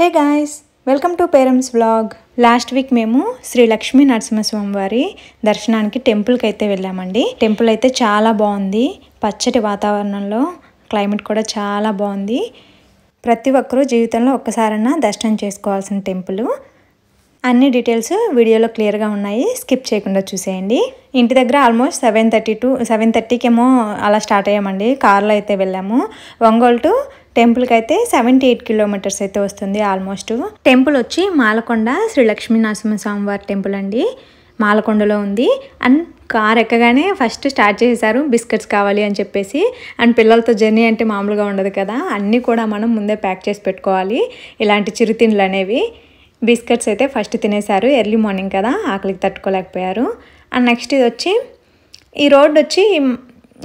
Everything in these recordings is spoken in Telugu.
hey guys welcome to parents blog last week మేము శ్రీ లక్ష్మీ నరసింహస్వామి వారి దర్శనానికి టెంపుల్కి అయితే వెళ్ళామండి టెంపుల్ అయితే చాలా బాగుంది పచ్చటి వాతావరణంలో క్లైమేట్ కూడా చాలా బాగుంది ప్రతి ఒక్కరూ జీవితంలో ఒక్కసారన్నా దర్శనం చేసుకోవాల్సిన టెంపుల్ అన్ని డీటెయిల్స్ వీడియోలో క్లియర్గా ఉన్నాయి స్కిప్ చేయకుండా చూసేయండి ఇంటి దగ్గర almost seven thirty to seven థర్టీకేమో అలా స్టార్ట్ అయ్యామండి కార్లో అయితే వెళ్ళాము ఒంగోలు టు టెంపుల్కి అయితే సెవెంటీ ఎయిట్ కిలోమీటర్స్ అయితే వస్తుంది ఆల్మోస్ట్ టెంపుల్ వచ్చి మాలకొండ శ్రీ లక్ష్మీ వారి టెంపుల్ అండి మాలకొండలో ఉంది అండ్ కార్ ఎక్కగానే ఫస్ట్ స్టార్ట్ చేసేసారు బిస్కెట్స్ కావాలి అని చెప్పేసి అండ్ పిల్లలతో జర్నీ అంటే మామూలుగా ఉండదు కదా అన్నీ కూడా మనం ముందే ప్యాక్ చేసి పెట్టుకోవాలి ఇలాంటి చిరుతిండ్లు అనేవి బిస్కెట్స్ అయితే ఫస్ట్ తినేశారు ఎర్లీ మార్నింగ్ కదా ఆకలికి తట్టుకోలేకపోయారు అండ్ నెక్స్ట్ ఇది వచ్చి ఈ రోడ్ వచ్చి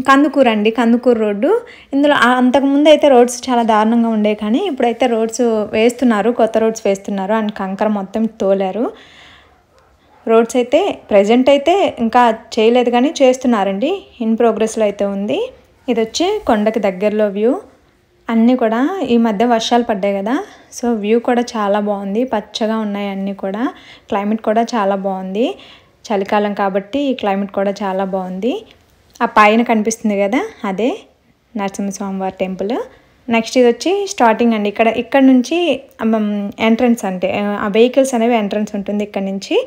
కందుకూరు అండి కందుకూరు రోడ్డు ఇందులో అంతకుముందు అయితే రోడ్స్ చాలా దారుణంగా ఉండే కానీ ఇప్పుడైతే రోడ్స్ వేస్తున్నారు కొత్త రోడ్స్ వేస్తున్నారు అండ్ కంకర మొత్తం తోలారు రోడ్స్ అయితే ప్రజెంట్ అయితే ఇంకా చేయలేదు కానీ చేస్తున్నారండి ఇన్ ప్రోగ్రెస్లో అయితే ఉంది ఇది వచ్చి కొండకి దగ్గరలో వ్యూ అన్నీ కూడా ఈ మధ్య వర్షాలు పడ్డాయి కదా సో వ్యూ కూడా చాలా బాగుంది పచ్చగా ఉన్నాయి అన్నీ కూడా క్లైమేట్ కూడా చాలా బాగుంది చలికాలం కాబట్టి ఈ క్లైమేట్ కూడా చాలా బాగుంది ఆ పైన కనిపిస్తుంది కదా అదే నరసింహస్వామివారి టెంపుల్ నెక్స్ట్ ఇది వచ్చి స్టార్టింగ్ అండి ఇక్కడ ఇక్కడ నుంచి ఎంట్రన్స్ అంటే ఆ వెహికల్స్ అనేవి ఎంట్రన్స్ ఉంటుంది ఇక్కడ నుంచి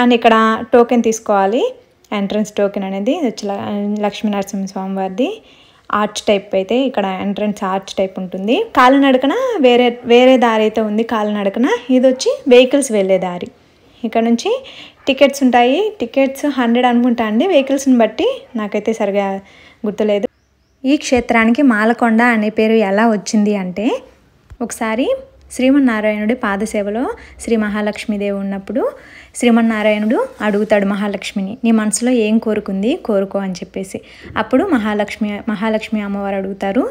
అండ్ ఇక్కడ టోకెన్ తీసుకోవాలి ఎంట్రన్స్ టోకెన్ అనేది వచ్చి లక్ష్మీ నరసింహస్వామి వారిది ఆర్చ్ టైప్ అయితే ఇక్కడ ఎంట్రన్స్ ఆర్చ్ టైప్ ఉంటుంది కాలినడకన వేరే వేరే దారి అయితే ఉంది కాలినడకన ఇది వచ్చి వెహికల్స్ వెళ్ళే దారి ఇక్కడ నుంచి టికెట్స్ ఉంటాయి టికెట్స్ హండ్రెడ్ అనుకుంటా అండి వెహికల్స్ని బట్టి నాకైతే సరిగా గుర్తులేదు ఈ క్షేత్రానికి మాలకొండ అనే పేరు ఎలా వచ్చింది అంటే ఒకసారి శ్రీమన్నారాయణుడి పాదసేవలో శ్రీ మహాలక్ష్మీదేవి ఉన్నప్పుడు శ్రీమన్నారాయణుడు అడుగుతాడు మహాలక్ష్మిని నీ మనసులో ఏం కోరుకుంది కోరుకో అని చెప్పేసి అప్పుడు మహాలక్ష్మి మహాలక్ష్మి అమ్మవారు అడుగుతారు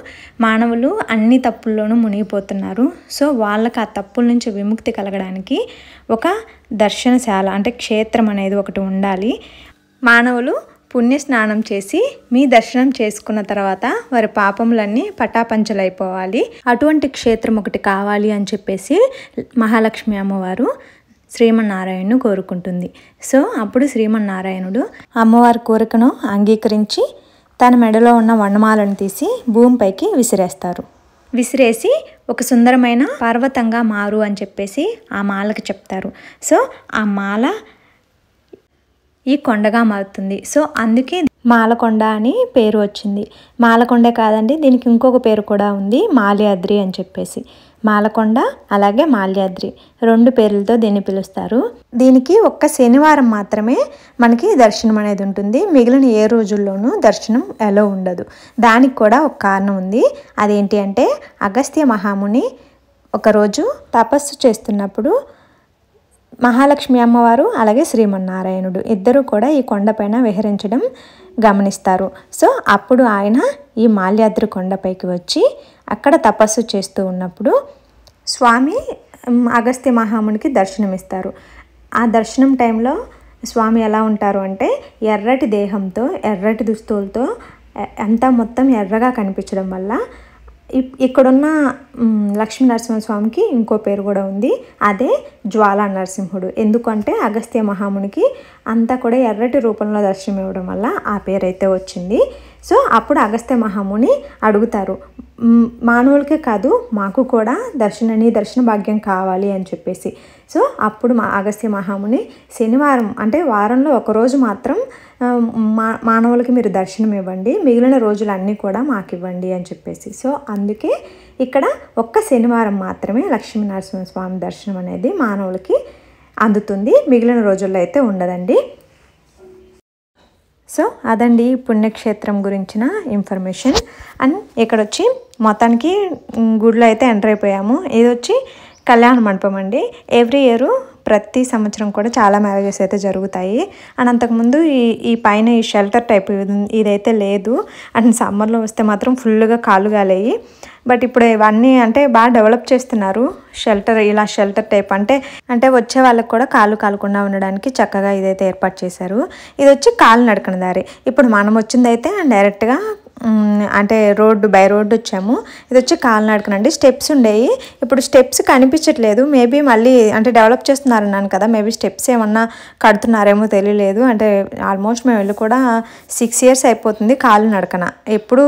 మానవులు అన్ని తప్పుల్లోనూ మునిగిపోతున్నారు సో వాళ్ళకి ఆ తప్పుల నుంచి విముక్తి కలగడానికి ఒక దర్శనశాల అంటే క్షేత్రం అనేది ఒకటి ఉండాలి మానవులు పుణ్య స్నానం చేసి మీ దర్శనం చేసుకున్న తర్వాత వారి పాపములన్నీ పటాపంచలైపోవాలి అటువంటి క్షేత్రం ఒకటి కావాలి అని చెప్పేసి మహాలక్ష్మి అమ్మవారు శ్రీమన్నారాయణను కోరుకుంటుంది సో అప్పుడు శ్రీమన్నారాయణుడు అమ్మవారి కోరికను అంగీకరించి తన మెడలో ఉన్న వనమాలను తీసి భూమిపైకి విసిరేస్తారు విసిరేసి ఒక సుందరమైన పర్వతంగా మారు అని చెప్పేసి ఆ మాలకు చెప్తారు సో ఆ మాల ఈ కొండగా మారుతుంది సో అందుకే మాలకొండ అని పేరు వచ్చింది మాలకొండే కాదండి దీనికి ఇంకొక పేరు కూడా ఉంది మాల్యాద్రి అని చెప్పేసి మాలకొండ అలాగే మాల్యాద్రి రెండు పేర్లతో దీన్ని పిలుస్తారు దీనికి ఒక్క శనివారం మాత్రమే మనకి దర్శనం అనేది ఉంటుంది మిగిలిన ఏ రోజుల్లోనూ దర్శనం ఎలా ఉండదు దానికి కూడా ఒక కారణం ఉంది అదేంటి అంటే అగస్త్య మహాముని ఒకరోజు తపస్సు చేస్తున్నప్పుడు మహాలక్ష్మి అమ్మవారు అలాగే శ్రీమన్నారాయణుడు ఇద్దరు కూడా ఈ కొండపైన విహరించడం గమనిస్తారు సో అప్పుడు ఆయన ఈ మాల్యాద్రి కొండపైకి వచ్చి అక్కడ తపస్సు చేస్తూ ఉన్నప్పుడు స్వామి అగస్త్య మహామునికి దర్శనమిస్తారు ఆ దర్శనం టైంలో స్వామి ఎలా ఉంటారు అంటే ఎర్రటి దేహంతో ఎర్రటి దుస్తులతో అంతా మొత్తం ఎర్రగా కనిపించడం వల్ల ఇక్కడున్న లక్ష్మీ నరసింహస్వామికి ఇంకో పేరు కూడా ఉంది అదే జ్వాలా నరసింహుడు ఎందుకంటే అగస్త్య మహామునికి అంతా కూడా ఎర్రటి రూపంలో దర్శనం ఇవ్వడం వల్ల ఆ పేరు అయితే వచ్చింది సో అప్పుడు అగస్త్య మహాముని అడుగుతారు మానవులకే కాదు మాకు కూడా దర్శనని దర్శన భాగ్యం కావాలి అని చెప్పేసి సో అప్పుడు మా అగస్త్య మహాముని శనివారం అంటే వారంలో ఒకరోజు మాత్రం మా మానవులకి మీరు దర్శనం ఇవ్వండి మిగిలిన రోజులన్నీ కూడా మాకు ఇవ్వండి అని చెప్పేసి సో అందుకే ఇక్కడ ఒక్క శనివారం మాత్రమే లక్ష్మీనరసింహ స్వామి దర్శనం అనేది మానవులకి అందుతుంది మిగిలిన రోజుల్లో అయితే ఉండదండి సో అదండి పుణ్యక్షేత్రం గురించిన ఇన్ఫర్మేషన్ అండ్ ఇక్కడ వచ్చి మొత్తానికి గుడిలో అయితే ఎంటర్ అయిపోయాము ఇది వచ్చి కళ్యాణ మండపం అండి ఎవ్రీ ఇయరు ప్రతి సంవత్సరం కూడా చాలా మ్యారేజెస్ అయితే జరుగుతాయి అండ్ అంతకుముందు ఈ ఈ పైన ఈ షెల్టర్ టైప్ ఇదైతే లేదు అండ్ సమ్మర్లో వస్తే మాత్రం ఫుల్గా కాలు కాలేయి బట్ ఇప్పుడు ఇవన్నీ అంటే బాగా డెవలప్ చేస్తున్నారు షెల్టర్ ఇలా షెల్టర్ టైప్ అంటే అంటే వచ్చే వాళ్ళకి కూడా కాలు కాలకుండా ఉండడానికి చక్కగా ఇదైతే ఏర్పాటు చేశారు ఇది వచ్చి కాలు నడకన దారి ఇప్పుడు మనం వచ్చిందైతే డైరెక్ట్గా అంటే రోడ్డు బై రోడ్డు వచ్చాము ఇది వచ్చి అండి స్టెప్స్ ఉండేవి ఇప్పుడు స్టెప్స్ కనిపించట్లేదు మేబీ మళ్ళీ అంటే డెవలప్ చేస్తున్నారన్నాను కదా మేబీ స్టెప్స్ ఏమన్నా కడుతున్నారేమో తెలియలేదు అంటే ఆల్మోస్ట్ మేము వెళ్ళి కూడా సిక్స్ ఇయర్స్ అయిపోతుంది కాలినడకన ఎప్పుడు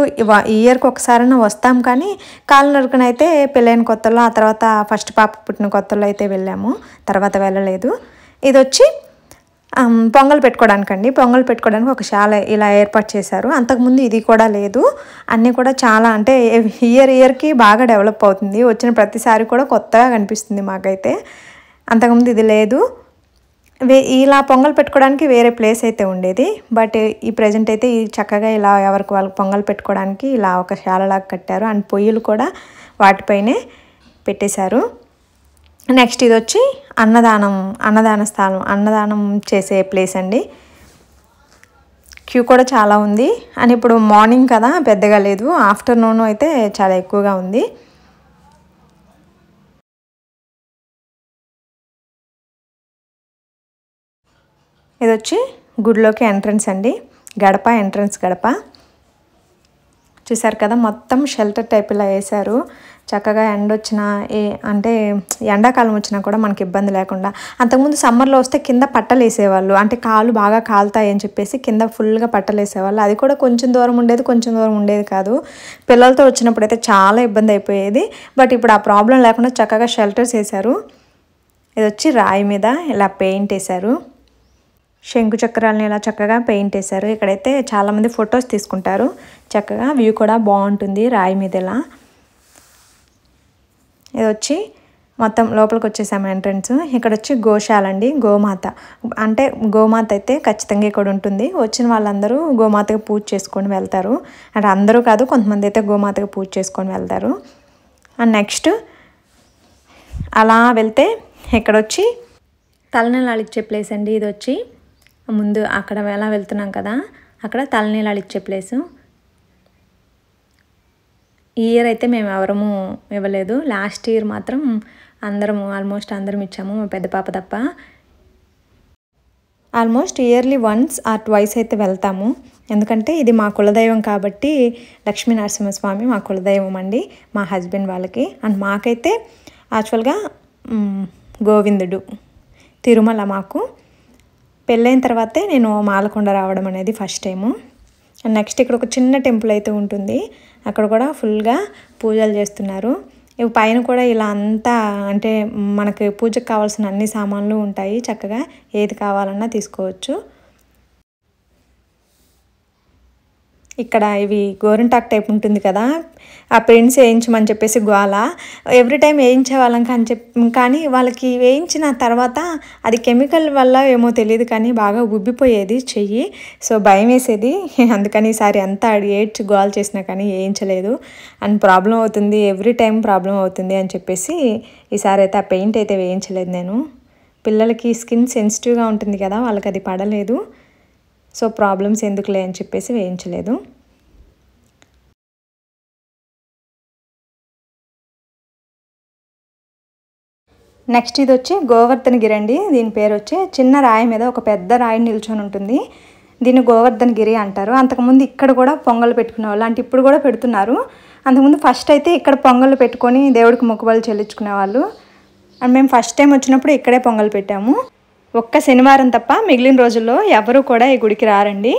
ఇయర్కి ఒకసారైనా వస్తాం కానీ కాలినడకన అయితే పెళ్ళైన కొత్తలో ఆ తర్వాత ఫస్ట్ పాప పుట్టిన కొత్తలో అయితే వెళ్ళాము తర్వాత వెళ్ళలేదు ఇది వచ్చి పొంగల్ పెట్టుకోవడానికండి పొంగల్ పెట్టుకోవడానికి ఒక శాల ఇలా ఏర్పాటు చేశారు అంతకుముందు ఇది కూడా లేదు అన్నీ కూడా చాలా అంటే ఇయర్ ఇయర్కి బాగా డెవలప్ అవుతుంది వచ్చిన ప్రతిసారి కూడా కొత్తగా కనిపిస్తుంది మాకైతే అంతకుముందు ఇది లేదు వే ఇలా పొంగల్ పెట్టుకోవడానికి వేరే ప్లేస్ అయితే ఉండేది బట్ ఈ ప్రజెంట్ అయితే ఈ చక్కగా ఇలా ఎవరికి వాళ్ళకి పొంగల్ పెట్టుకోవడానికి ఇలా ఒక శాలలాగా కట్టారు అండ్ పొయ్యిలు కూడా వాటిపైనే పెట్టేశారు నెక్స్ట్ ఇది వచ్చి అన్నదానం అన్నదాన స్థలం అన్నదానం చేసే ప్లేస్ అండి క్యూ కూడా చాలా ఉంది అని ఇప్పుడు మార్నింగ్ కదా పెద్దగా లేదు ఆఫ్టర్నూన్ అయితే చాలా ఎక్కువగా ఉంది ఇది వచ్చి గుడిలోకి ఎంట్రన్స్ అండి గడప ఎంట్రన్స్ గడప చూసారు కదా మొత్తం షెల్టర్ టైప్లా వేశారు చక్కగా ఎండ వచ్చినా ఏ అంటే ఎండాకాలం వచ్చినా కూడా మనకి ఇబ్బంది లేకుండా అంతకుముందు సమ్మర్లో వస్తే కింద పట్టలు వేసేవాళ్ళు అంటే కాలు బాగా కాలుతాయి అని చెప్పేసి కింద ఫుల్గా పట్టలు వేసేవాళ్ళు అది కూడా కొంచెం దూరం ఉండేది కొంచెం దూరం ఉండేది కాదు పిల్లలతో వచ్చినప్పుడు అయితే చాలా ఇబ్బంది అయిపోయేది బట్ ఇప్పుడు ఆ ప్రాబ్లం లేకుండా చక్కగా షెల్టర్స్ వేశారు ఇది వచ్చి రాయి మీద ఇలా పెయింట్ వేశారు శంకు చక్రాలను ఇలా చక్కగా పెయింట్ వేశారు ఇక్కడైతే చాలామంది ఫొటోస్ తీసుకుంటారు చక్కగా వ్యూ కూడా బాగుంటుంది రాయి మీద ఇలా ఇది వచ్చి మొత్తం లోపలికి వచ్చేసాము ఎంట్రన్స్ ఇక్కడ వచ్చి గోశాల అండి గోమాత అంటే గోమాత అయితే ఖచ్చితంగా ఇక్కడ ఉంటుంది వచ్చిన వాళ్ళందరూ గోమాతకి పూజ చేసుకొని వెళ్తారు అంటే అందరూ కాదు కొంతమంది అయితే గోమాతకి పూజ చేసుకొని వెళ్తారు అండ్ నెక్స్ట్ అలా వెళ్తే ఇక్కడ వచ్చి తలనీళ్ళు ఇచ్చే ప్లేస్ అండి ఇది వచ్చి ముందు అక్కడ ఎలా వెళ్తున్నాం కదా అక్కడ తలనీళ్ళు ఇచ్చే ప్లేసు ఈ ఇయర్ అయితే మేము ఎవరము ఇవ్వలేదు లాస్ట్ ఇయర్ మాత్రం అందరము ఆల్మోస్ట్ అందరం ఇచ్చాము మా పెద్ద పాప తప్ప almost yearly once or twice అయితే వెళ్తాము ఎందుకంటే ఇది మా కులదైవం కాబట్టి లక్ష్మీ నరసింహస్వామి మా కులదైవం అండి మా హస్బెండ్ వాళ్ళకి అండ్ మాకైతే యాక్చువల్గా గోవిందుడు తిరుమల మాకు పెళ్ళైన తర్వాతే నేను మాలకొండ రావడం అనేది ఫస్ట్ టైము నెక్స్ట్ ఇక్కడ ఒక చిన్న టెంపుల్ అయితే ఉంటుంది అక్కడ కూడా ఫుల్గా పూజలు చేస్తున్నారు ఇవి పైన కూడా ఇలా అంతా అంటే మనకి పూజకు కావాల్సిన అన్ని సామాన్లు ఉంటాయి చక్కగా ఏది కావాలన్నా తీసుకోవచ్చు ఇక్కడ ఇవి గోరింటాక్ టైప్ ఉంటుంది కదా ఆ ప్రింట్స్ వేయించమని చెప్పేసి గోల ఎవ్రీ టైం వేయించే వాళ్ళం కానీ చెప్ కానీ వాళ్ళకి వేయించిన తర్వాత అది కెమికల్ వల్ల ఏమో తెలియదు కానీ బాగా ఉబ్బిపోయేది చెయ్యి సో భయం వేసేది అందుకని ఈసారి అంతా ఏడ్చి గోల్ చేసినా కానీ వేయించలేదు అండ్ ప్రాబ్లం అవుతుంది ఎవ్రీ టైం ప్రాబ్లం అవుతుంది అని చెప్పేసి ఈసారి అయితే ఆ పెయింట్ అయితే వేయించలేదు నేను పిల్లలకి స్కిన్ సెన్సిటివ్గా ఉంటుంది కదా వాళ్ళకి అది పడలేదు సో ప్రాబ్లమ్స్ ఎందుకులే అని చెప్పేసి వేయించలేదు నెక్స్ట్ ఇది వచ్చి గోవర్ధనగిరి అండి దీని పేరు వచ్చి చిన్న రాయి మీద ఒక పెద్ద రాయి నిల్చొని ఉంటుంది దీన్ని గిరి అంటారు అంతకుముందు ఇక్కడ కూడా పొంగలు పెట్టుకునేవాళ్ళు అంటే ఇప్పుడు కూడా పెడుతున్నారు అంతకుముందు ఫస్ట్ అయితే ఇక్కడ పొంగలు పెట్టుకొని దేవుడికి మొక్కుబళ్ళు చెల్లించుకునేవాళ్ళు అండ్ మేము ఫస్ట్ టైం వచ్చినప్పుడు ఇక్కడే పొంగలు పెట్టాము ఒక్క శనివారం తప్ప మిగిలిన రోజుల్లో ఎవరు కూడా ఈ గుడికి రారండి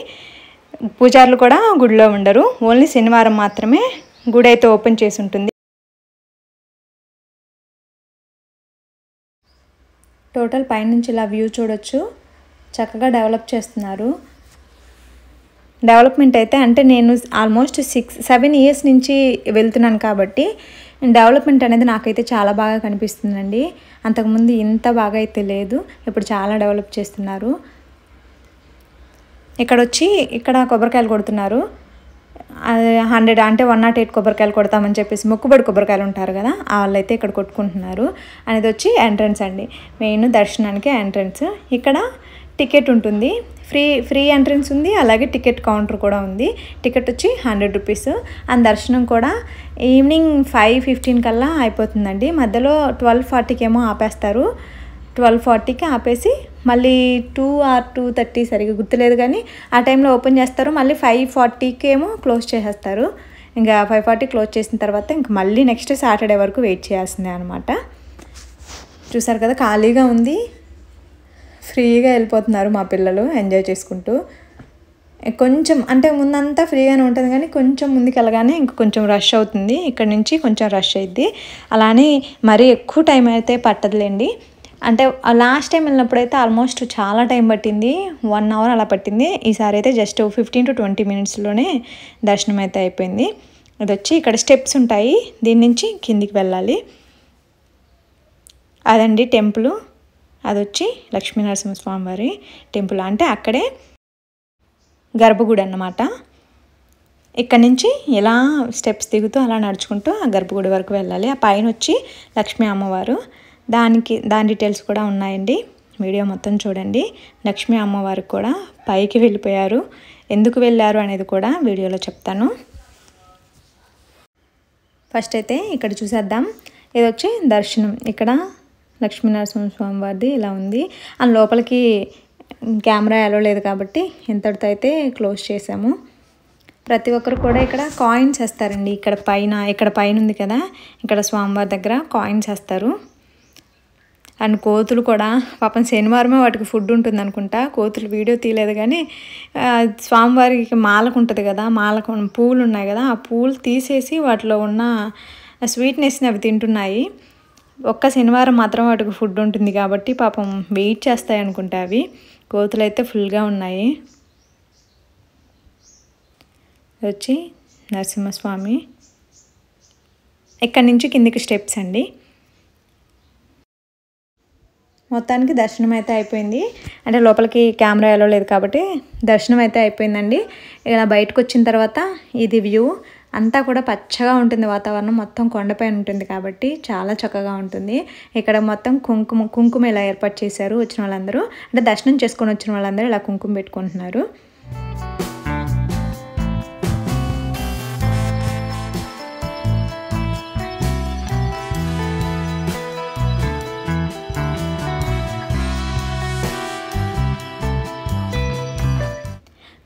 పూజారులు కూడా గుడిలో ఉండరు ఓన్లీ శనివారం మాత్రమే గుడి అయితే ఓపెన్ చేసి ఉంటుంది టోటల్ పైనుంచి ఇలా వ్యూ చూడొచ్చు చక్కగా డెవలప్ చేస్తున్నారు డెవలప్మెంట్ అయితే అంటే నేను ఆల్మోస్ట్ సిక్స్ సెవెన్ ఇయర్స్ నుంచి వెళ్తున్నాను కాబట్టి డెవలప్మెంట్ అనేది నాకైతే చాలా బాగా కనిపిస్తుందండి అంతకుముందు ఇంత బాగా అయితే లేదు ఇప్పుడు చాలా డెవలప్ చేస్తున్నారు ఇక్కడ వచ్చి ఇక్కడ కొబ్బరికాయలు కొడుతున్నారు హండ్రెడ్ అంటే వన్ నాట్ ఎయిట్ కొబ్బరికాయలు కొడతామని చెప్పేసి మొక్కుబడి కొబ్బరికాయలు ఉంటారు కదా వాళ్ళైతే ఇక్కడ కొట్టుకుంటున్నారు అనేది వచ్చి ఎంట్రన్స్ అండి మెయిన్ దర్శనానికి ఎంట్రన్స్ ఇక్కడ టికెట్ ఉంటుంది ఫ్రీ ఫ్రీ ఎంట్రన్స్ ఉంది అలాగే టికెట్ కౌంటర్ కూడా ఉంది టికెట్ వచ్చి హండ్రెడ్ రూపీస్ అండ్ దర్శనం కూడా ఈవినింగ్ ఫైవ్ ఫిఫ్టీన్ కల్లా అయిపోతుందండి మధ్యలో ట్వెల్వ్ ఫార్టీకి ఏమో ఆపేస్తారు ట్వెల్వ్ ఫార్టీకి ఆపేసి మళ్ళీ టూ ఆర్ టూ థర్టీ సరిగ్గా గుర్తులేదు కానీ ఆ టైంలో ఓపెన్ చేస్తారు మళ్ళీ ఫైవ్ ఫార్టీకి ఏమో క్లోజ్ చేసేస్తారు ఇంకా ఫైవ్ ఫార్టీ క్లోజ్ చేసిన తర్వాత ఇంక మళ్ళీ నెక్స్ట్ సాటర్డే వరకు వెయిట్ చేయాల్సిందే అనమాట చూసారు కదా ఖాళీగా ఉంది ఫ్రీగా వెళ్ళిపోతున్నారు మా పిల్లలు ఎంజాయ్ చేసుకుంటూ కొంచెం అంటే ముందంతా ఫ్రీగానే ఉంటుంది కానీ కొంచెం ముందుకు వెళ్ళగానే ఇంక కొంచెం రష్ అవుతుంది ఇక్కడ నుంచి కొంచెం రష్ అయింది అలానే మరీ ఎక్కువ టైం అయితే పట్టదులేండి అంటే లాస్ట్ టైం వెళ్ళినప్పుడు అయితే ఆల్మోస్ట్ చాలా టైం పట్టింది వన్ అవర్ అలా పట్టింది ఈసారి అయితే జస్ట్ ఫిఫ్టీన్ టు ట్వంటీ మినిట్స్లోనే దర్శనం అయితే అయిపోయింది అది వచ్చి ఇక్కడ స్టెప్స్ ఉంటాయి దీని నుంచి కిందికి వెళ్ళాలి అదండి టెంపుల్ అది వచ్చి లక్ష్మీనరసింహస్వామి వారి టెంపుల్ అంటే అక్కడే గర్భగుడి అన్నమాట ఇక్కడ నుంచి ఎలా స్టెప్స్ దిగుతూ అలా నడుచుకుంటూ ఆ గర్భగుడి వరకు వెళ్ళాలి ఆ పైన వచ్చి లక్ష్మీ అమ్మవారు దానికి దాని డీటెయిల్స్ కూడా ఉన్నాయండి వీడియో మొత్తం చూడండి లక్ష్మీ అమ్మవారు కూడా పైకి వెళ్ళిపోయారు ఎందుకు వెళ్ళారు అనేది కూడా వీడియోలో చెప్తాను ఫస్ట్ అయితే ఇక్కడ చూసేద్దాం ఇది వచ్చి దర్శనం ఇక్కడ లక్ష్మీనరసింహ స్వామి వారిది ఇలా ఉంది అండ్ లోపలికి కెమెరా అలో లేదు కాబట్టి ఇంతటితో అయితే క్లోజ్ చేసాము ప్రతి ఒక్కరు కూడా ఇక్కడ కాయిన్స్ వేస్తారండి ఇక్కడ పైన ఇక్కడ పైన ఉంది కదా ఇక్కడ స్వామివారి దగ్గర కాయిన్స్ వేస్తారు అండ్ కోతులు కూడా పాపం శనివారమే వాటికి ఫుడ్ ఉంటుంది అనుకుంటా కోతులు వీడియో తీయలేదు కానీ స్వామివారికి మాలకు ఉంటుంది కదా మాలకు పూలు ఉన్నాయి కదా ఆ పూలు తీసేసి వాటిలో ఉన్న స్వీట్నెస్ని అవి తింటున్నాయి ఒక్క శనివారం మాత్రం వాటికి ఫుడ్ ఉంటుంది కాబట్టి పాపం వెయిట్ చేస్తాయి అనుకుంటా అవి కోతులు అయితే ఫుల్గా ఉన్నాయి వచ్చి నరసింహస్వామి ఇక్కడి నుంచి కిందికి స్టెప్స్ అండి మొత్తానికి దర్శనం అయితే అయిపోయింది అంటే లోపలికి కెమెరా లేదు కాబట్టి దర్శనం అయితే అయిపోయిందండి ఇలా బయటకు వచ్చిన తర్వాత ఇది వ్యూ అంతా కూడా పచ్చగా ఉంటుంది వాతావరణం మొత్తం కొండపైన ఉంటుంది కాబట్టి చాలా చక్కగా ఉంటుంది ఇక్కడ మొత్తం కుంకుమ కుంకుమ ఇలా ఏర్పాటు చేశారు వచ్చిన వాళ్ళందరూ అంటే దర్శనం చేసుకొని వచ్చిన వాళ్ళందరూ ఇలా కుంకుమ పెట్టుకుంటున్నారు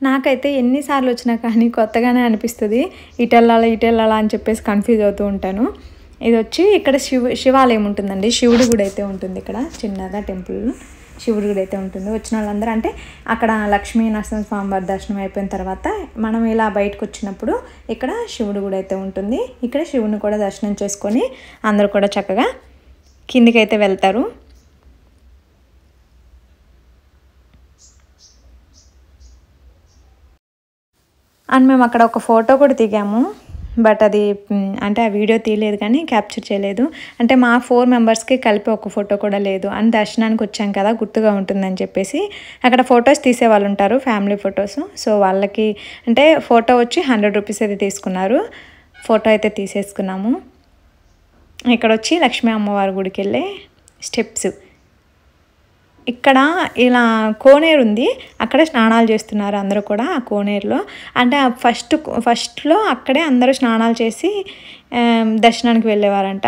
నాకైతే ఎన్నిసార్లు వచ్చినా కానీ కొత్తగానే అనిపిస్తుంది ఇటెళ్ళాలా ఇటెళ్ళాలా అని చెప్పేసి కన్ఫ్యూజ్ అవుతూ ఉంటాను ఇది వచ్చి ఇక్కడ శివ శివాలయం ఉంటుందండి శివుడి గుడి అయితే ఉంటుంది ఇక్కడ చిన్నగా టెంపుల్ శివుడి గుడి అయితే ఉంటుంది వచ్చిన వాళ్ళందరూ అంటే అక్కడ లక్ష్మీ నరసింహస్వామి వారి దర్శనం అయిపోయిన తర్వాత మనం ఇలా బయటకు వచ్చినప్పుడు ఇక్కడ శివుడు గుడి అయితే ఉంటుంది ఇక్కడ శివుని కూడా దర్శనం చేసుకొని అందరూ కూడా చక్కగా కిందికి అయితే వెళ్తారు అండ్ మేము అక్కడ ఒక ఫోటో కూడా దిగాము బట్ అది అంటే ఆ వీడియో తీయలేదు కానీ క్యాప్చర్ చేయలేదు అంటే మా ఫోర్ మెంబర్స్కి కలిపి ఒక ఫోటో కూడా లేదు అని దర్శనానికి వచ్చాం కదా గుర్తుగా ఉంటుందని చెప్పేసి అక్కడ ఫొటోస్ తీసే వాళ్ళు ఉంటారు ఫ్యామిలీ ఫొటోస్ సో వాళ్ళకి అంటే ఫోటో వచ్చి హండ్రెడ్ రూపీస్ అయితే తీసుకున్నారు ఫోటో అయితే తీసేసుకున్నాము ఇక్కడ వచ్చి లక్ష్మీ అమ్మవారి గుడికి వెళ్ళే స్టెప్స్ ఇక్కడ ఇలా కోనేరు ఉంది అక్కడ స్నానాలు చేస్తున్నారు అందరూ కూడా ఆ కోనేరులో అంటే ఫస్ట్ ఫస్ట్లో అక్కడే అందరూ స్నానాలు చేసి దర్శనానికి వెళ్ళేవారంట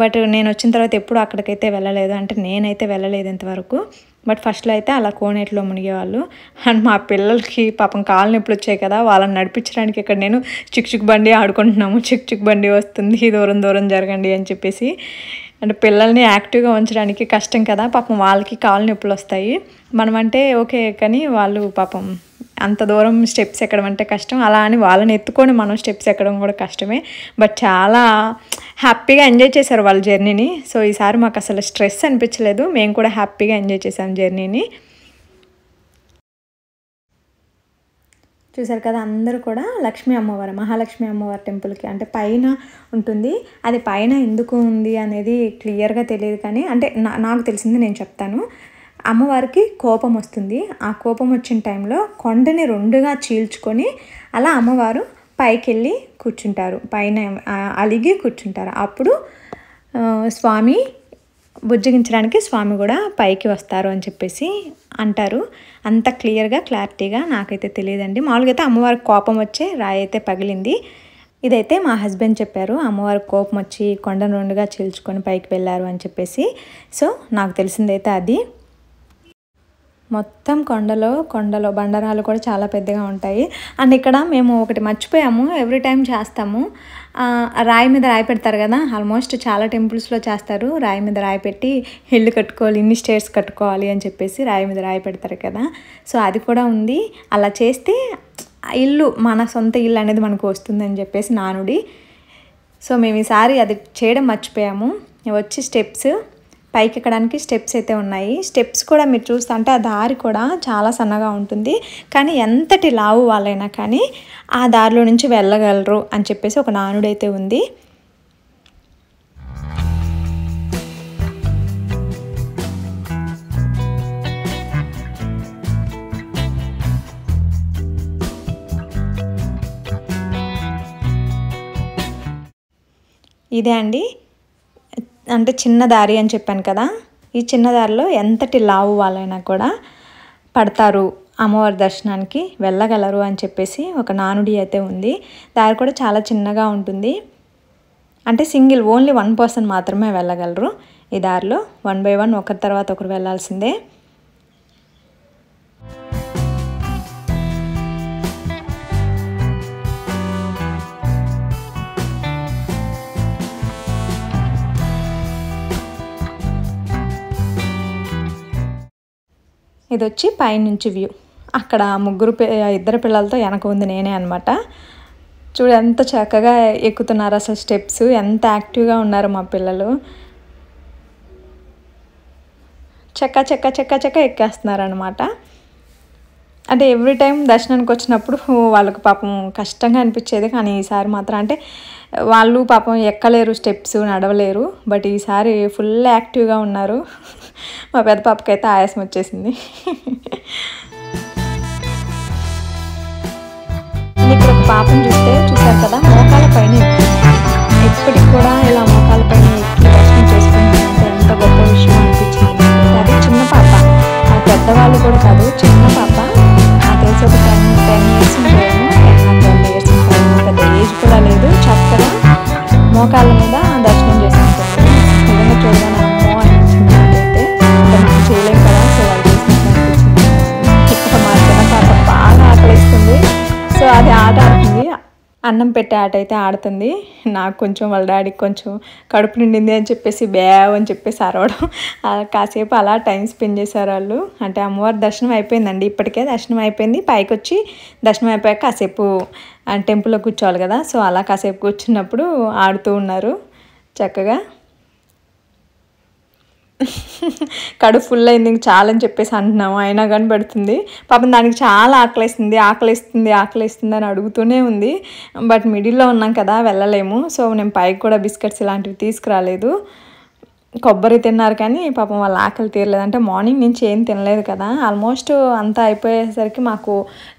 బట్ నేను వచ్చిన తర్వాత ఎప్పుడు అక్కడికైతే వెళ్ళలేదు అంటే నేనైతే వెళ్ళలేదు ఇంతవరకు బట్ ఫస్ట్లో అయితే అలా కోనేటిలో మునిగేవాళ్ళు అండ్ మా పిల్లలకి పాపం కాళ్ళు నొప్పులు వచ్చాయి కదా వాళ్ళని నడిపించడానికి ఇక్కడ నేను చిక్ చిక్ బండి ఆడుకుంటున్నాము చిక్ చిక్ బండి వస్తుంది దూరం దూరం జరగండి అని చెప్పేసి అంటే పిల్లల్ని యాక్టివ్గా ఉంచడానికి కష్టం కదా పాపం వాళ్ళకి కాలు నొప్పులు వస్తాయి మనమంటే ఓకే కానీ వాళ్ళు పాపం అంత దూరం స్టెప్స్ ఎక్కడం అంటే కష్టం అలా అని వాళ్ళని ఎత్తుకొని మనం స్టెప్స్ ఎక్కడం కూడా కష్టమే బట్ చాలా హ్యాపీగా ఎంజాయ్ చేశారు వాళ్ళ జర్నీని సో ఈసారి మాకు అసలు స్ట్రెస్ అనిపించలేదు మేము కూడా హ్యాపీగా ఎంజాయ్ చేసాం జర్నీని చూసారు కదా అందరూ కూడా లక్ష్మీ అమ్మవారు మహాలక్ష్మి అమ్మవారి టెంపుల్కి అంటే పైన ఉంటుంది అది పైన ఎందుకు ఉంది అనేది క్లియర్గా తెలియదు కానీ అంటే నాకు తెలిసింది నేను చెప్తాను అమ్మవారికి కోపం వస్తుంది ఆ కోపం వచ్చిన టైంలో కొండని రెండుగా చీల్చుకొని అలా అమ్మవారు పైకి వెళ్ళి కూర్చుంటారు పైన అలిగి కూర్చుంటారు అప్పుడు స్వామి బుజ్జగించడానికి స్వామి కూడా పైకి వస్తారు అని చెప్పేసి అంటారు అంత క్లియర్గా క్లారిటీగా నాకైతే తెలియదండి మామూలుగా అయితే అమ్మవారి కోపం వచ్చే రాయి అయితే పగిలింది ఇదైతే మా హస్బెండ్ చెప్పారు అమ్మవారి కోపం వచ్చి కొండను రెండుగా చీల్చుకొని పైకి వెళ్ళారు అని చెప్పేసి సో నాకు తెలిసిందైతే అది మొత్తం కొండలో కొండలో బండరాలు కూడా చాలా పెద్దగా ఉంటాయి అండ్ ఇక్కడ మేము ఒకటి మర్చిపోయాము ఎవ్రీ టైం చేస్తాము రాయి మీద రాయి పెడతారు కదా ఆల్మోస్ట్ చాలా టెంపుల్స్లో చేస్తారు రాయి మీద రాయి పెట్టి ఇల్లు కట్టుకోవాలి ఇన్ని స్టేర్స్ కట్టుకోవాలి అని చెప్పేసి రాయి మీద రాయి పెడతారు కదా సో అది కూడా ఉంది అలా చేస్తే ఇల్లు మన సొంత ఇల్లు అనేది మనకు వస్తుందని చెప్పేసి నానుడి సో మేము ఈసారి అది చేయడం మర్చిపోయాము వచ్చి స్టెప్స్ పైకి ఎక్కడానికి స్టెప్స్ అయితే ఉన్నాయి స్టెప్స్ కూడా మీరు చూస్తుంటే ఆ దారి కూడా చాలా సన్నగా ఉంటుంది కానీ ఎంతటి లావు వాళ్ళైనా కానీ ఆ దారిలో నుంచి వెళ్ళగలరు అని చెప్పేసి ఒక నానుడైతే ఉంది ఇదే అండి అంటే చిన్న దారి అని చెప్పాను కదా ఈ చిన్న దారిలో ఎంతటి లావు వాళ్ళైనా కూడా పడతారు అమ్మవారి దర్శనానికి వెళ్ళగలరు అని చెప్పేసి ఒక నానుడి అయితే ఉంది దారి కూడా చాలా చిన్నగా ఉంటుంది అంటే సింగిల్ ఓన్లీ వన్ పర్సన్ మాత్రమే వెళ్ళగలరు ఈ దారిలో వన్ బై వన్ ఒకరి తర్వాత ఒకరు వెళ్ళాల్సిందే ఇది వచ్చి పైనుంచి వ్యూ అక్కడ ముగ్గురు ఇద్దరు పిల్లలతో వెనక ఉంది నేనే అనమాట చూడు ఎంత చక్కగా ఎక్కుతున్నారు అసలు స్టెప్స్ ఎంత యాక్టివ్గా ఉన్నారు మా పిల్లలు చెక్క చెక్క చెక్క చెక్క ఎక్కేస్తున్నారు అనమాట అంటే ఎవ్రీ టైం దర్శనానికి వచ్చినప్పుడు వాళ్ళకు పాపం కష్టంగా అనిపించేది కానీ ఈసారి మాత్రం అంటే వాళ్ళు పాపం ఎక్కలేరు స్టెప్స్ నడవలేరు బట్ ఈసారి ఫుల్ యాక్టివ్గా ఉన్నారు మా పెద్ద పాపకైతే ఆయాసం వచ్చేసింది ఇక్కడ ఒక చూస్తే చూసారు కదా మోకాల పైన ఎప్పటికి కూడా ఇలా మోకాల పైన దర్శనం చేసుకుంటే ఎంత గొప్ప విషయం అనిపించింది అది చిన్న పాప పెద్దవాళ్ళు కూడా కాదు చిన్న పాప నాకు తెలిసి ఒక టెన్ టెన్ ఇయర్స్ ఉంటాయి కూడా లేదు చక్కగా మోకాళ్ళ మీద దర్శనం చేసుకుంటుంది చూడాలి అమ్మో చేయలేం కదా సో బాగా సో అది ఆట అన్నం పెట్టే ఆట అయితే ఆడుతుంది నాకు కొంచెం వాళ్ళ డాడీకి కొంచెం కడుపు నిండింది అని చెప్పేసి బ్యావ్ అని చెప్పేసి అరవడం కాసేపు అలా టైం స్పెండ్ చేశారు వాళ్ళు అంటే అమ్మవారి దర్శనం అయిపోయిందండి ఇప్పటికే దర్శనం అయిపోయింది పైకి వచ్చి దర్శనం అయిపోయాక కాసేపు టెంపుల్లో కూర్చోవాలి కదా సో అలా కాసేపు కూర్చున్నప్పుడు ఆడుతూ ఉన్నారు చక్కగా కడుపు ఫుల్ అయింది ఇంక చాలని చెప్పేసి అంటున్నాము అయినా కనబడుతుంది పాపం దానికి చాలా ఆకలిస్తుంది ఆకలిస్తుంది ఆకలిస్తుంది అని అడుగుతూనే ఉంది బట్ మిడిల్లో ఉన్నాం కదా వెళ్ళలేము సో నేను పైకి కూడా బిస్కెట్స్ ఇలాంటివి తీసుకురాలేదు కొబ్బరి తిన్నారు కానీ పాపం వాళ్ళ ఆకలి తీరలేదు అంటే మార్నింగ్ నుంచి ఏం తినలేదు కదా ఆల్మోస్ట్ అంతా అయిపోయేసరికి మాకు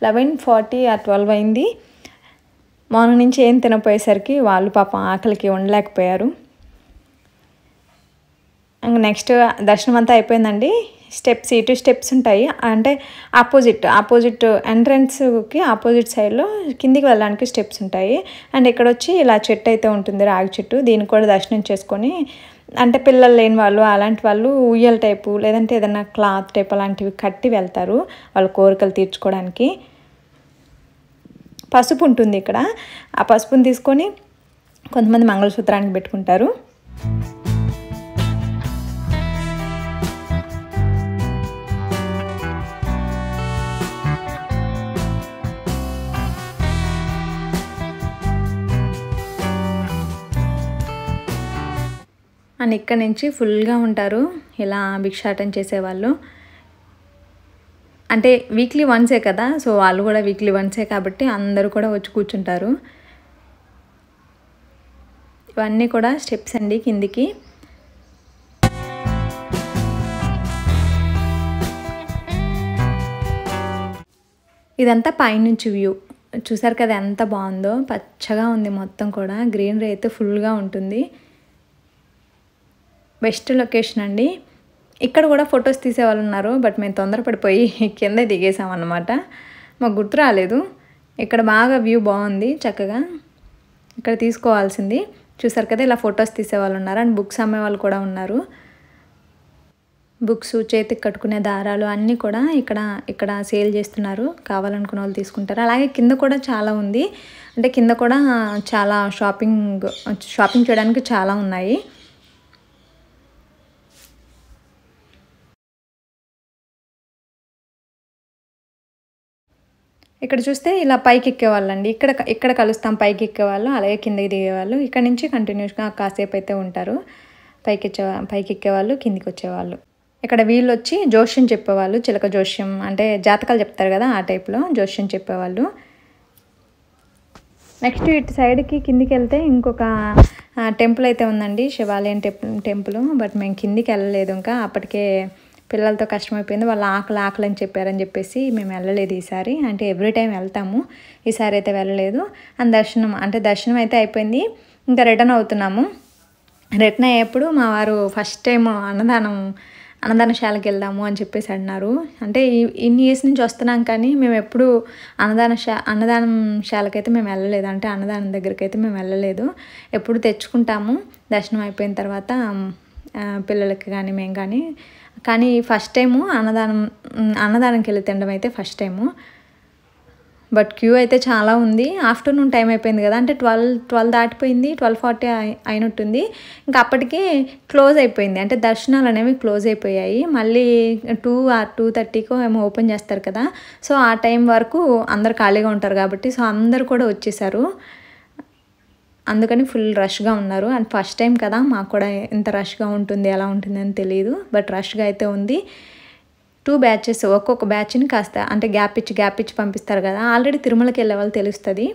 లెవెన్ ఫార్టీ ఆ ట్వెల్వ్ అయింది మార్నింగ్ నుంచి ఏం తినపోయేసరికి వాళ్ళు పాపం ఆకలికి ఉండలేకపోయారు నెక్స్ట్ దర్శనం అంతా అయిపోయిందండి స్టెప్స్ ఇటు స్టెప్స్ ఉంటాయి అంటే ఆపోజిట్ ఆపోజిట్ ఎంట్రన్స్కి ఆపోజిట్ సైడ్లో కిందికి వెళ్ళడానికి స్టెప్స్ ఉంటాయి అండ్ ఇక్కడ వచ్చి ఇలా చెట్టు అయితే ఉంటుంది రాగి చెట్టు దీన్ని కూడా దర్శనం చేసుకొని అంటే పిల్లలు లేని వాళ్ళు అలాంటి వాళ్ళు ఉయ్యల టైపు లేదంటే ఏదైనా క్లాత్ టైప్ అలాంటివి కట్టి వెళ్తారు వాళ్ళ కోరికలు తీర్చుకోవడానికి పసుపు ఉంటుంది ఇక్కడ ఆ పసుపుని తీసుకొని కొంతమంది మంగళసూత్రానికి పెట్టుకుంటారు అండ్ ఇక్కడ నుంచి ఫుల్గా ఉంటారు ఇలా భిక్షాటం చేసేవాళ్ళు అంటే వీక్లీ వన్సే కదా సో వాళ్ళు కూడా వీక్లీ వన్సే కాబట్టి అందరూ కూడా వచ్చి కూర్చుంటారు ఇవన్నీ కూడా స్టెప్స్ అండి కిందికి ఇదంతా పైనుంచి వ్యూ చూసారు కదా ఎంత బాగుందో పచ్చగా ఉంది మొత్తం కూడా గ్రీనరీ అయితే ఫుల్గా ఉంటుంది బెస్ట్ లొకేషన్ అండి ఇక్కడ కూడా ఫొటోస్ తీసేవాళ్ళు ఉన్నారు బట్ మేము తొందరపడిపోయి కింద దిగేసామన్నమాట మాకు గుర్తు రాలేదు ఇక్కడ బాగా వ్యూ బాగుంది చక్కగా ఇక్కడ తీసుకోవాల్సింది చూసారు కదా ఇలా ఫొటోస్ తీసేవాళ్ళు ఉన్నారు అండ్ బుక్స్ అమ్మేవాళ్ళు కూడా ఉన్నారు బుక్స్ చేతికి కట్టుకునే దారాలు అన్నీ కూడా ఇక్కడ ఇక్కడ సేల్ చేస్తున్నారు కావాలనుకున్న వాళ్ళు తీసుకుంటారు అలాగే కింద కూడా చాలా ఉంది అంటే కింద కూడా చాలా షాపింగ్ షాపింగ్ చేయడానికి చాలా ఉన్నాయి ఇక్కడ చూస్తే ఇలా పైకి ఎక్కేవాళ్ళండి ఇక్కడ ఇక్కడ కలుస్తాం పైకి ఎక్కేవాళ్ళు అలాగే కిందకి దిగేవాళ్ళు ఇక్కడ నుంచి కంటిన్యూస్గా కాసేపు అయితే ఉంటారు పైకి ఎచ్చే పైకి ఎక్కేవాళ్ళు కిందికి వచ్చేవాళ్ళు ఇక్కడ వీళ్ళు వచ్చి జోష్యం చెప్పేవాళ్ళు చిలక జోష్యం అంటే జాతకాలు చెప్తారు కదా ఆ టైప్లో జోష్యం చెప్పేవాళ్ళు నెక్స్ట్ ఇటు సైడ్కి కిందికి వెళ్తే ఇంకొక టెంపుల్ అయితే ఉందండి శివాలయం టెంపుల్ బట్ మేము కిందికి వెళ్ళలేదు ఇంకా అప్పటికే పిల్లలతో కష్టమైపోయింది వాళ్ళు ఆకలి ఆకలి అని చెప్పారని చెప్పేసి మేము వెళ్ళలేదు ఈసారి అంటే ఎవ్రీ టైం వెళ్తాము ఈసారి అయితే వెళ్ళలేదు అండ్ దర్శనం అంటే దర్శనం అయితే అయిపోయింది ఇంకా రిటర్న్ అవుతున్నాము రిటర్న్ అయ్యేప్పుడు మా వారు ఫస్ట్ టైం అన్నదానం అన్నదానశాలకు వెళ్దాము అని చెప్పేసి అన్నారు అంటే ఇన్ని ఇయర్స్ నుంచి వస్తున్నాం కానీ మేము ఎప్పుడు అన్నదానశా అన్నదానం శాలకైతే మేము వెళ్ళలేదు అంటే అన్నదానం దగ్గరికి అయితే మేము వెళ్ళలేదు ఎప్పుడు తెచ్చుకుంటాము దర్శనం అయిపోయిన తర్వాత పిల్లలకి కానీ మేము కానీ కానీ ఫస్ట్ టైము అన్నదానం అన్నదానంకి వెళ్ళి తినడం అయితే ఫస్ట్ టైము బట్ క్యూ అయితే చాలా ఉంది ఆఫ్టర్నూన్ టైం అయిపోయింది కదా అంటే ట్వెల్వ్ ట్వెల్వ్ దాటిపోయింది ట్వెల్వ్ ఫార్టీ అయినట్టుంది ఇంకా అప్పటికే క్లోజ్ అయిపోయింది అంటే దర్శనాలు అనేవి క్లోజ్ అయిపోయాయి మళ్ళీ టూ ఆర్ టూ థర్టీకో ఏమో ఓపెన్ చేస్తారు కదా సో ఆ టైం వరకు అందరు ఖాళీగా ఉంటారు కాబట్టి సో అందరు కూడా వచ్చేసారు అందుకని ఫుల్ రష్గా ఉన్నారు అండ్ ఫస్ట్ టైం కదా మాకు కూడా ఎంత రష్గా ఉంటుంది ఎలా ఉంటుంది అని తెలియదు బట్ రష్గా అయితే ఉంది టూ బ్యాచెస్ ఒక్కొక్క బ్యాచ్ని కాస్త అంటే గ్యాప్ ఇచ్చి గ్యాప్ ఇచ్చి పంపిస్తారు కదా ఆల్రెడీ తిరుమలకి వెళ్ళే వాళ్ళు తెలుస్తుంది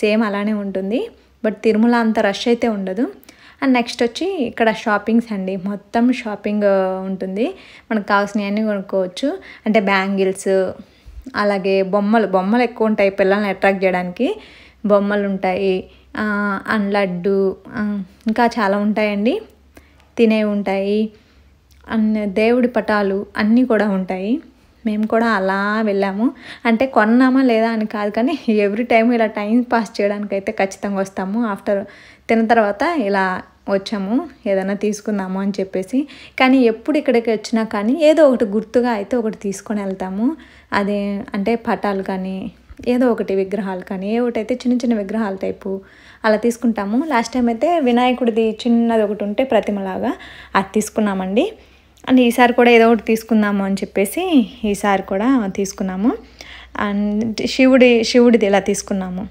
సేమ్ అలానే ఉంటుంది బట్ తిరుమల అంత రష్ అయితే ఉండదు అండ్ నెక్స్ట్ వచ్చి ఇక్కడ షాపింగ్స్ అండి మొత్తం షాపింగ్ ఉంటుంది మనకు కావాల్సినవన్నీ కొనుక్కోవచ్చు అంటే బ్యాంగిల్స్ అలాగే బొమ్మలు బొమ్మలు ఎక్కువ ఉంటాయి పిల్లల్ని అట్రాక్ట్ చేయడానికి బొమ్మలు ఉంటాయి అండ్ లడ్డు ఇంకా చాలా ఉంటాయండి తినే ఉంటాయి అండ్ దేవుడి పటాలు అన్నీ కూడా ఉంటాయి మేము కూడా అలా వెళ్ళాము అంటే కొన్నామా లేదా అని కాదు కానీ ఎవ్రీ టైం ఇలా టైం పాస్ చేయడానికి అయితే ఖచ్చితంగా వస్తాము ఆఫ్టర్ తిన్న తర్వాత ఇలా వచ్చాము ఏదైనా తీసుకుందాము అని చెప్పేసి కానీ ఎప్పుడు ఇక్కడికి వచ్చినా కానీ ఏదో ఒకటి గుర్తుగా అయితే ఒకటి తీసుకొని వెళ్తాము అదే అంటే పటాలు కానీ ఏదో ఒకటి విగ్రహాలు కానీ ఏ ఒకటి అయితే చిన్న చిన్న విగ్రహాల టైపు అలా తీసుకుంటాము లాస్ట్ టైం అయితే వినాయకుడిది చిన్నది ఒకటి ఉంటే ప్రతిమలాగా అది తీసుకున్నామండి అండ్ ఈసారి కూడా ఏదో ఒకటి తీసుకుందాము అని చెప్పేసి ఈసారి కూడా తీసుకున్నాము అండ్ శివుడి శివుడిది ఇలా తీసుకున్నాము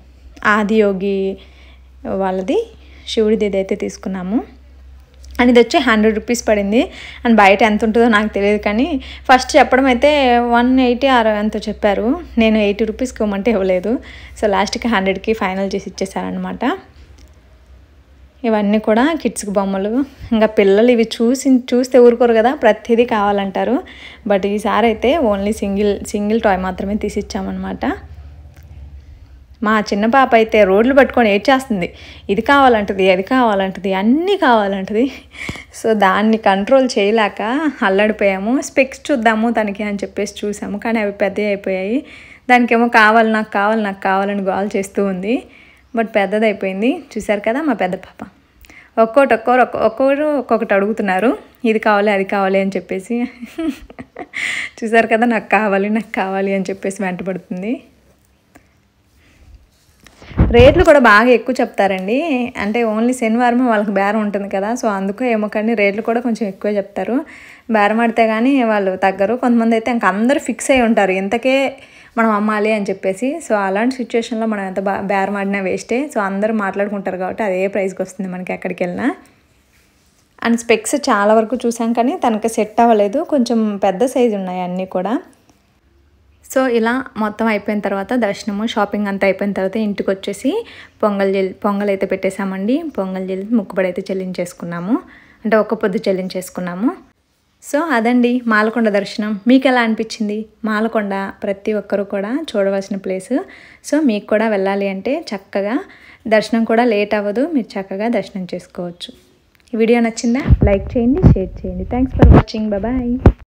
ఆదియోగి వాళ్ళది శివుడిది అయితే తీసుకున్నాము అండ్ ఇది వచ్చి హండ్రెడ్ రూపీస్ పడింది అండ్ బయట ఎంత ఉంటుందో నాకు తెలియదు కానీ ఫస్ట్ చెప్పడం అయితే వన్ ఎయిటీ ఆరో ఎంత చెప్పారు నేను ఎయిటీ రూపీస్కి ఇవ్వమంటే ఇవ్వలేదు సో లాస్ట్కి హండ్రెడ్కి ఫైనల్ చేసి ఇచ్చేసారనమాట ఇవన్నీ కూడా కిడ్స్కి బొమ్మలు ఇంకా పిల్లలు ఇవి చూసి చూస్తే ఊరుకోరు కదా ప్రతిదీ కావాలంటారు బట్ ఈసారి అయితే ఓన్లీ సింగిల్ సింగిల్ టాయ్ మాత్రమే తీసి మా చిన్న పాప అయితే రోడ్లు పట్టుకొని ఏడ్చేస్తుంది ఇది కావాలంటది అది కావాలంటది అన్నీ కావాలంటది సో దాన్ని కంట్రోల్ చేయలేక అల్లడిపోయాము స్పెక్స్ చూద్దాము తనకి అని చెప్పేసి చూసాము కానీ అవి పెద్ద అయిపోయాయి దానికేమో కావాలి నాకు కావాలి నాకు కావాలని గోల్ చేస్తూ ఉంది బట్ పెద్దదైపోయింది చూసారు కదా మా పెద్ద పాప ఒక్కోటి ఒక్కోరు ఒక్కొక్కరు ఒక్కొక్కటి అడుగుతున్నారు ఇది కావాలి అది కావాలి అని చెప్పేసి చూసారు కదా నాకు కావాలి నాకు కావాలి అని చెప్పేసి వెంటబడుతుంది రేట్లు కూడా బాగా ఎక్కువ చెప్తారండి అంటే ఓన్లీ శనివారం వాళ్ళకి బేరం ఉంటుంది కదా సో అందుకు ఏమో కానీ రేట్లు కూడా కొంచెం ఎక్కువ చెప్తారు బేరం ఆడితే కానీ వాళ్ళు తగ్గరు కొంతమంది అయితే ఇంక అందరూ ఫిక్స్ అయి ఉంటారు ఇంతకే మనం అమ్మాలి అని చెప్పేసి సో అలాంటి సిచ్యువేషన్లో మనం ఎంత బా బేరం ఆడినా వేస్టే సో అందరు మాట్లాడుకుంటారు కాబట్టి అదే ప్రైస్కి వస్తుంది మనకి ఎక్కడికి వెళ్ళినా అండ్ స్పెక్స్ చాలా వరకు చూసాం కానీ తనకి సెట్ అవ్వలేదు కొంచెం పెద్ద సైజు ఉన్నాయి అన్నీ కూడా సో ఇలా మొత్తం అయిపోయిన తర్వాత దర్శనము షాపింగ్ అంతా అయిపోయిన తర్వాత ఇంటికి వచ్చేసి పొంగల్ జల్ పొంగల్ అయితే పెట్టేశామండి పొంగల్ జల్ ముక్కుబడి అయితే చెల్లించేసుకున్నాము అంటే ఒక్క పొద్దు చెల్లించేసుకున్నాము సో అదండి మాలకొండ దర్శనం మీకు ఎలా అనిపించింది మాలకొండ ప్రతి ఒక్కరూ కూడా చూడవలసిన ప్లేసు సో మీకు కూడా వెళ్ళాలి అంటే చక్కగా దర్శనం కూడా లేట్ అవ్వదు మీరు చక్కగా దర్శనం చేసుకోవచ్చు వీడియో నచ్చిందా లైక్ చేయండి షేర్ చేయండి థ్యాంక్స్ ఫర్ వాచింగ్ బాయ్